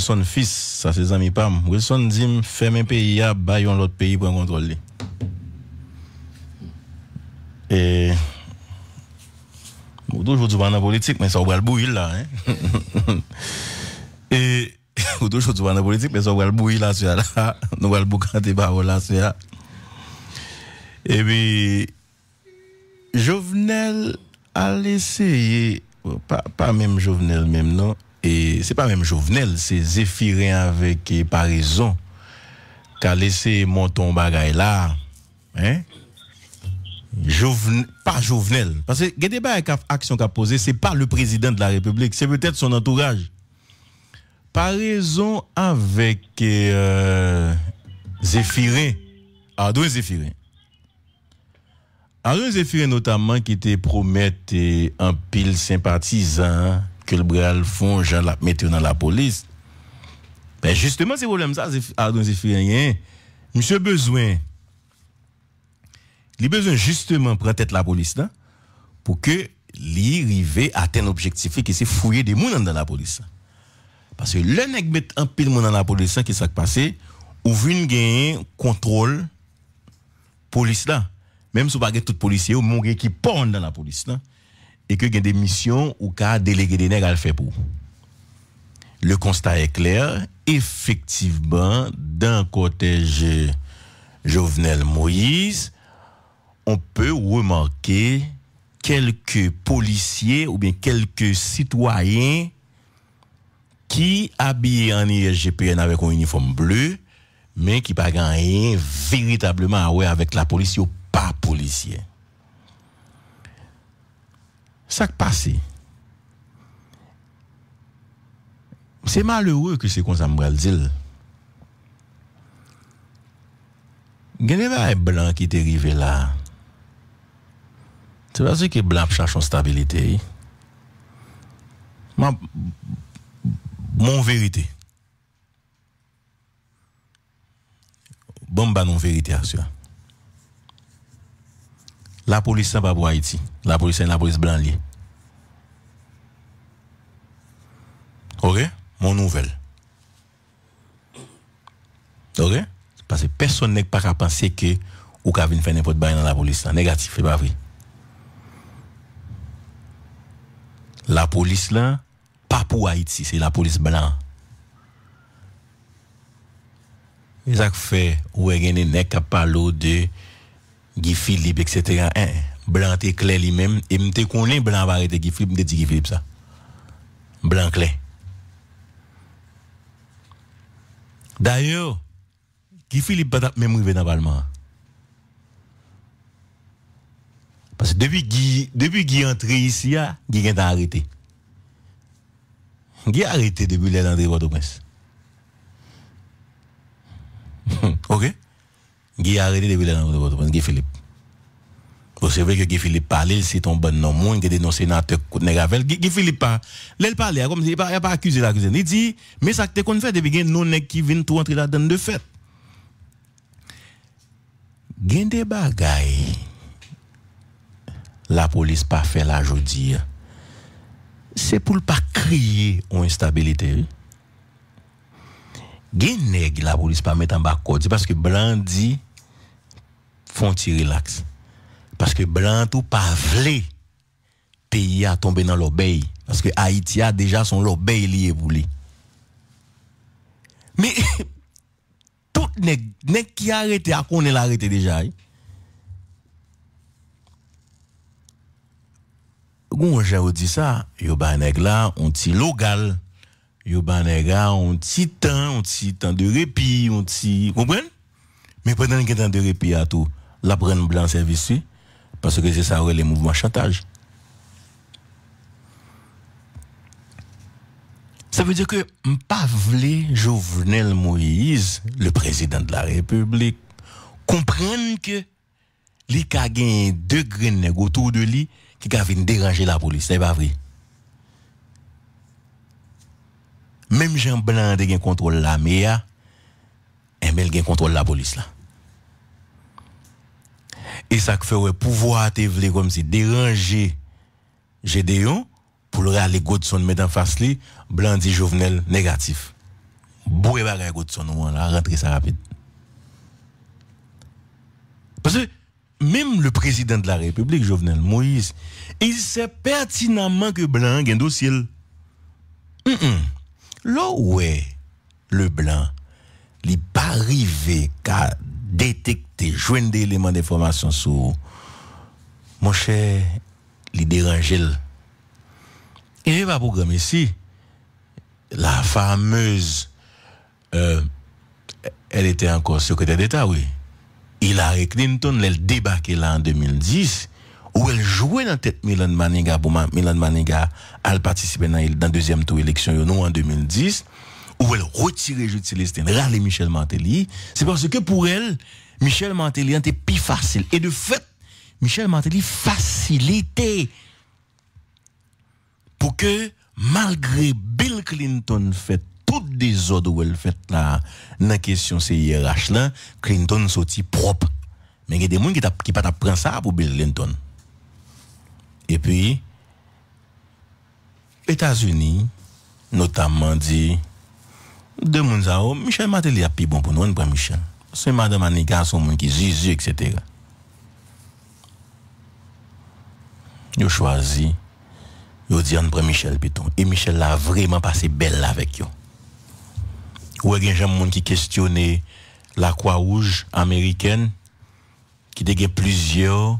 son fils, ça c'est amis pam. Wilson dit ferme pays à baillon l'autre pays pour contrôler. Et ou toujours dans la politique mais ça va le bouillir là hein. Et ou toujours dans la politique mais ça va le bouillir là sur là, nous va le des paroles là c'est là. Et puis Jovenel a essayé pas, pas même Jovenel même non et c'est pas même Jovenel, c'est Zéphirin avec Parison qui a laissé ton bagaille là. Hein? pas Jovenel. Parce que Gedeba a action qu'a posé, c'est pas le président de la République, c'est peut-être son entourage. Parison avec euh, Zéphirin, Zéphiré Zéphirin. Zéphiré notamment qui était promette e, un pile sympathisant que le bral font, j'en la mettre dans la police. Ben justement, c'est problème ça, fait rien. Monsieur besoin, il besoin justement de prendre tête la police là, pour que li rive atteint l'objectif qui de fouiller des gens dans la police. Parce que le nèg met un pile monde dans la police qui s'est passé ou vinn gagner contrôle police là. Même si vous n'avez pas de policiers, vous qui portent dans la police là et que y a des missions ou cas délégué des nègres à le faire pour. Le constat est clair, effectivement, dans le cortège Jovenel Moïse, on peut remarquer quelques policiers ou bien quelques citoyens qui habillent en ISGPN avec un uniforme bleu, mais qui pas gagné véritablement ouais, avec la police ou pas policiers ça qui C'est malheureux que c'est comme ça me dire. Il y a blanc qui est arrivé là. C'est parce que blanc cherche en stabilité. mon vérité. Bon, bah, non, vérité, La police n'est pas pour Haïti. La police est la police blanche. OK Mon nouvelle. OK Parce que personne n'est pas à penser que ou qu'a venir faire n'importe quoi dans la police. Là. Négatif, c'est pas vrai. La police là, pas pour Haïti, c'est la police blanche. Et ça fait, ou est-ce pas parlé de Guy Philippe, etc. Hein? Blanc, t'es clair lui-même. Et m'te connais blanc, va arrêter Guy Philippe, m'te dit Guy Philippe ça. Blanc clair. D'ailleurs, qui Philippe pas même arrivé dans le Parlement. Parce que depuis qu'il depuis est entré ici, il a arrêté. Il a arrêté depuis l'année de port prince ok? Il a arrêté depuis l'année de port prince Guy Philippe. Osevel ke Gifilip pa, lèl se ton ban nan moun, gè denosè nan te kout, nèk avèl, Gifilip pa, lèl pa lè, a kom, yè pa akuzè la akuzè, nèk di, mè sak te kon fèd, e bè gen nou nèk ki vin tou antre la den de fèd. Gen de bagay, la polis pa fè la joudir, se pou l pa kriye ou instabilite. Gen nèk la polis pa mèt an bak kout, se paske brandi, fon ti relaks. Parce que blanc tout pas vlé, pays a tombé dans l'obéi. Parce que Haïti a déjà son l'obéi lié vous Mais, tout nèg qui arrêté a l'a l'arrêté déjà. Eh? je j'ai dit ça, yo ba nèg là on ti logal, yo ba nèg on ti temps, on ti temps de répit, on ti, comprenez? Mais pendant que temps de répit à tout, la prenne blanc service parce que c'est ça les mouvements chantage. Ça veut dire que que Jovenel Moïse, le président de la République, comprenne que les a gagné deux graines autour de lui qui viennent déranger la police. C'est pas vrai. Même Jean Blanc a un contrôle la Mea, et il a e contrôle la police là. Et ça fait pouvoir te vle comme si déranger Gédéon pour le râler Godson met en face lui, dit Jovenel négatif. Boué bagay Godson On là, rentrer ça rapide. Parce que même le président de la République, Jovenel Moïse, il sait pertinemment que Blanc a un dossier. Mm Là, le Blanc, il n'est pas arrivé qu'à détecter, joindre des éléments d'information sur mon cher, les déranger. Il y a pas programme ici. La fameuse, euh, elle était encore secrétaire d'État, oui. il a Clinton, elle débarquait là en 2010, où elle jouait dans la tête Milan Maniga, pour Milan Maniga, elle participait dans, dans le deuxième tour élection, nous, en 2010 ou elle retirer Jude Célestin, râle Michel Mantelli, c'est parce que pour elle, Michel Mantelli était plus facile. Et de fait, Michel Mantelli facilitait pour que, malgré Bill Clinton fait tout désordre où elle fait la, la question CIRH là, Clinton sorti propre. Mais il y a des gens qui ne pas prendre ça pour Bill Clinton. Et puis, États-Unis, notamment dit, de moun Michel Matéli a pi bon pour nous, on prend Michel. C'est madame Anika, son moun qui zizi, etc. Yo choisi, yo dit on prend Michel Piton. Et Michel l'a vraiment passé belle avec yo. Ou gen jan moun qui questionné la Croix-Rouge américaine, qui dégage plusieurs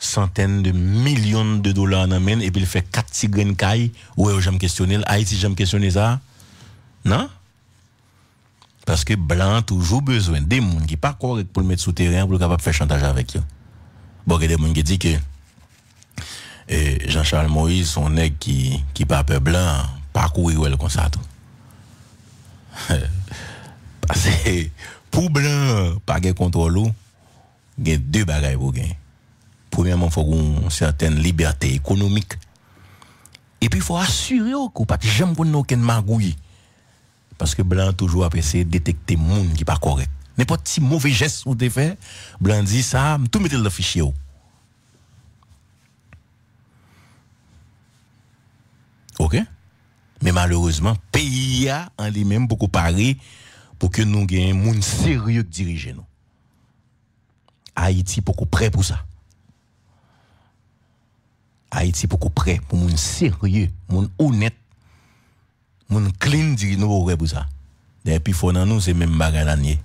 centaines de millions de dollars en amène, et puis il fait quatre tigres caille, ou j'aime questionner, Haïti j'aime questionner ça, non? Parce que blanc toujours besoin des gens qui ne sont pas corrects pour le mettre sous terrain pour capable faire chantage avec eux. Bon, il y a des gens qui disent que euh, Jean-Charles Moïse, son nègre qui, qui pas peur blanc, pas courir comme ça Parce que pour blanc, pas de contrôle, il y a deux bagages pour gagner. Premièrement, il faut une certaine liberté économique. Et puis, il faut assurer qu'on ne pas jamais aucun magouille. Parce que Blanc toujours apprécié détecter monde qui pas correct. N'importe si mauvais geste ou faire. Blanc dit ça, tout mettez le fichier. OK Mais malheureusement, pays a en lui-même beaucoup parlé pour que nous ayons monde sérieux qui diriger nous. Haïti beaucoup prêt pour ça. Haïti beaucoup prêt pour monde sérieux, monde honnête moun klin di nou ou rep ou sa. Den epi fon nan nou, se men bagay nan ye.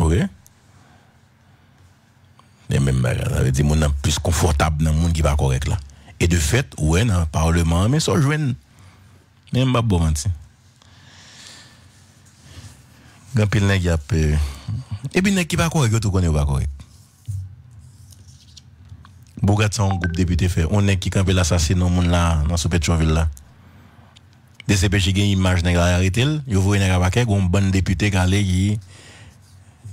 Ouwe? Den men bagay nan we di moun nan plus konfortab nan moun ki pa korek la. E de fet, ouwe nan, parleman, men sojwen, men mbap bo manti. Gan pil nek yap, epi nek ki pa korek, yo tou konen ou pa korek. Bou gata an goup debite fe, ou nek ki kanvel asasin nan moun la, nan soupet chanvil la. des CPJ e gen image nèg la arrêté yo voyé nèg paquet bon député allait qui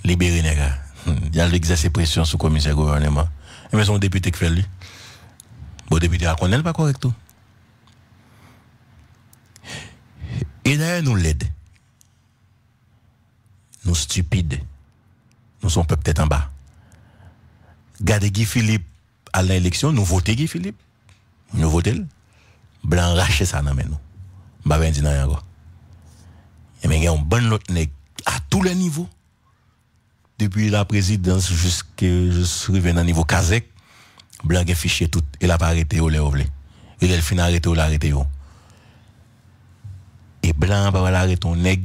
libéré nèg il hmm, a exercé pression sur commissaire gouvernement mais eh ben, son député qui fait lui bon député a connaissent pas correct tout et d'ailleurs nous l'aide nous stupides nous sommes peut-être en bas Gardez Guy Philippe à l'élection, nous votons Guy Philippe. Nous votons. Blanc rachet ça dans nous. Bah ben dis mais il y a un bon autre nèg à tous les niveaux. Depuis la présidence jusqu'à revenu au niveau Kazek, blanc a fiché tout Il n'a pas arrêté au les Il Il a fini arrêté ou l'arrêté Et blanc pas bah, arrêté un nèg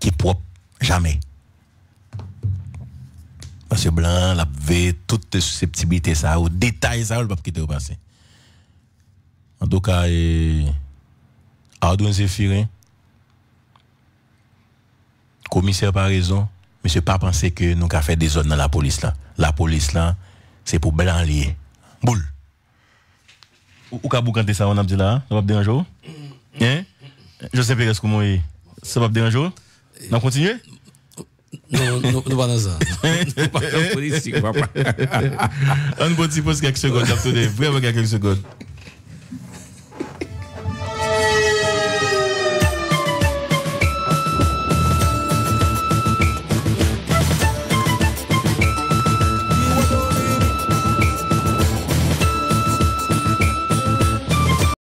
qui propre jamais. Parce que blanc l'a vu toute susceptibilité ça au détail ça, il pas quitter au passé. En tout cas, Ardouin Zéphirin, commissaire par raison, monsieur pas penser que nous avons fait des zones dans la police là. La police là, c'est pour blanc lié. Boule. Ou ka boukante ça, on a dit là, ça va déranger mm. Hein Joseph Pérez, comment est Ça va déranger On continue non, non, non, pas dans ça. Pas politique, papa. Un petit poste quelques secondes, vraiment quelques secondes.